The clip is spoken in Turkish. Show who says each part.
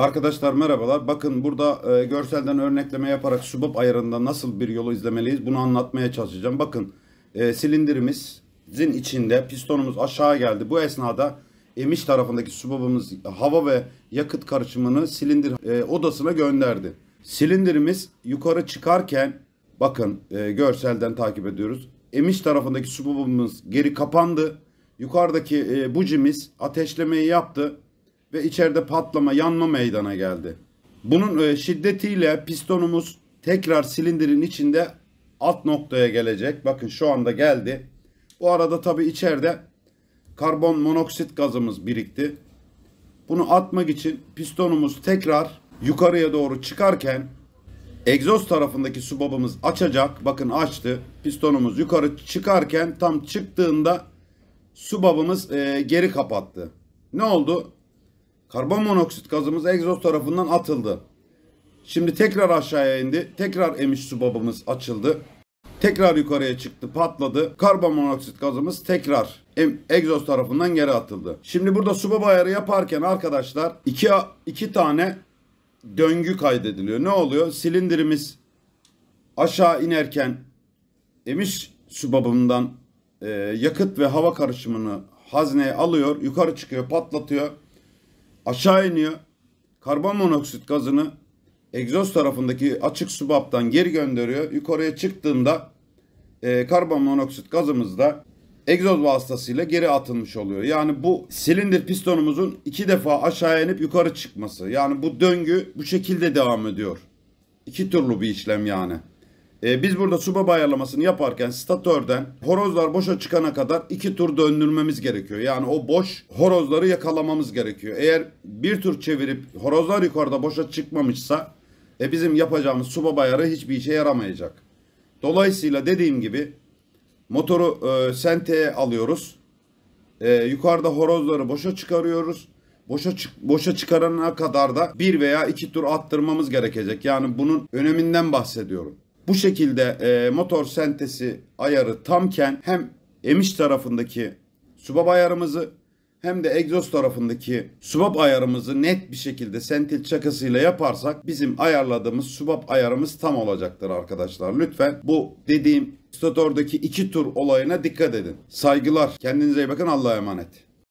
Speaker 1: Arkadaşlar merhabalar. Bakın burada e, görselden örnekleme yaparak subop ayarında nasıl bir yolu izlemeliyiz bunu anlatmaya çalışacağım. Bakın e, silindirimizin içinde pistonumuz aşağı geldi. Bu esnada emiş tarafındaki subobumuz hava ve yakıt karışımını silindir e, odasına gönderdi. Silindirimiz yukarı çıkarken bakın e, görselden takip ediyoruz. Emiş tarafındaki subobumuz geri kapandı. Yukarıdaki e, bujimiz ateşlemeyi yaptı ve içeride patlama, yanma meydana geldi. Bunun e, şiddetiyle pistonumuz tekrar silindirin içinde alt noktaya gelecek. Bakın şu anda geldi. Bu arada tabii içeride karbon monoksit gazımız birikti. Bunu atmak için pistonumuz tekrar yukarıya doğru çıkarken egzoz tarafındaki su babamız açacak. Bakın açtı. Pistonumuz yukarı çıkarken tam çıktığında su babamız e, geri kapattı. Ne oldu? Karbon monoksit gazımız egzoz tarafından atıldı. Şimdi tekrar aşağıya indi. Tekrar emiş su babamız açıldı. Tekrar yukarıya çıktı, patladı. Karbon monoksit gazımız tekrar egzoz tarafından geri atıldı. Şimdi burada su baba ayarı yaparken arkadaşlar iki, iki tane döngü kaydediliyor. Ne oluyor? Silindirimiz aşağı inerken emiş su babamından e, yakıt ve hava karışımını hazneye alıyor. Yukarı çıkıyor, patlatıyor aşağı iniyor. Karbon monoksit gazını egzoz tarafındaki açık subaptan geri gönderiyor. Yukarıya çıktığında e, karbon monoksit gazımız da egzoz vasıtasıyla geri atılmış oluyor. Yani bu silindir pistonumuzun iki defa aşağı inip yukarı çıkması. Yani bu döngü bu şekilde devam ediyor. İki türlü bir işlem yani. E, biz burada subaba ayarlamasını yaparken statörden horozlar boşa çıkana kadar iki tur döndürmemiz gerekiyor. Yani o boş horozları yakalamamız gerekiyor. Eğer bir tur çevirip horozlar yukarıda boşa çıkmamışsa e, bizim yapacağımız subaba ayarı hiçbir işe yaramayacak. Dolayısıyla dediğim gibi motoru e, senteye alıyoruz. E, yukarıda horozları boşa çıkarıyoruz. Boşa, çık, boşa çıkarana kadar da bir veya iki tur attırmamız gerekecek. Yani bunun öneminden bahsediyorum. Bu şekilde e, motor sentesi ayarı tamken hem emiş tarafındaki subab ayarımızı hem de egzoz tarafındaki subab ayarımızı net bir şekilde sentil çakısıyla yaparsak bizim ayarladığımız subab ayarımız tam olacaktır arkadaşlar. Lütfen bu dediğim statordaki iki tur olayına dikkat edin. Saygılar. Kendinize iyi bakın. Allah'a emanet.